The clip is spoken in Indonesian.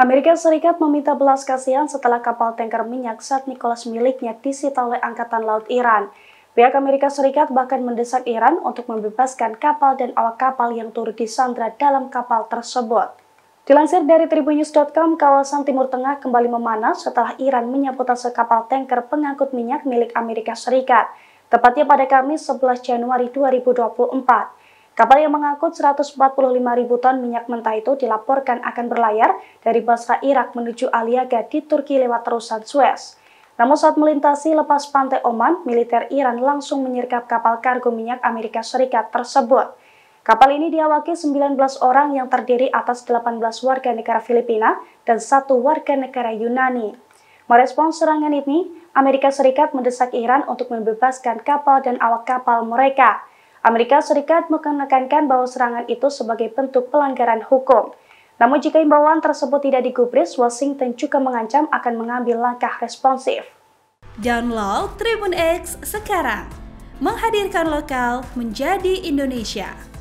Amerika Serikat meminta belas kasihan setelah kapal tanker minyak saat Nicholas miliknya disita oleh Angkatan Laut Iran. Pihak Amerika Serikat bahkan mendesak Iran untuk membebaskan kapal dan awak kapal yang turut disandra dalam kapal tersebut. Dilansir dari tribunnews.com, kawasan Timur Tengah kembali memanas setelah Iran menyabotase kapal tanker pengangkut minyak milik Amerika Serikat, tepatnya pada Kamis 11 Januari 2024. Kapal yang mengangkut 145 ribu ton minyak mentah itu dilaporkan akan berlayar dari Basra Irak menuju Aliaga di Turki lewat terusan Suez. Namun saat melintasi lepas pantai Oman, militer Iran langsung menyergap kapal kargo minyak Amerika Serikat tersebut. Kapal ini diawaki 19 orang yang terdiri atas 18 warga negara Filipina dan satu warga negara Yunani. Merespons serangan ini, Amerika Serikat mendesak Iran untuk membebaskan kapal dan awak kapal mereka. Amerika Serikat menekankan bahwa serangan itu sebagai bentuk pelanggaran hukum. Namun jika imbauan tersebut tidak digubris, Washington juga mengancam akan mengambil langkah responsif. Download Tribun X sekarang. Menghadirkan lokal menjadi Indonesia.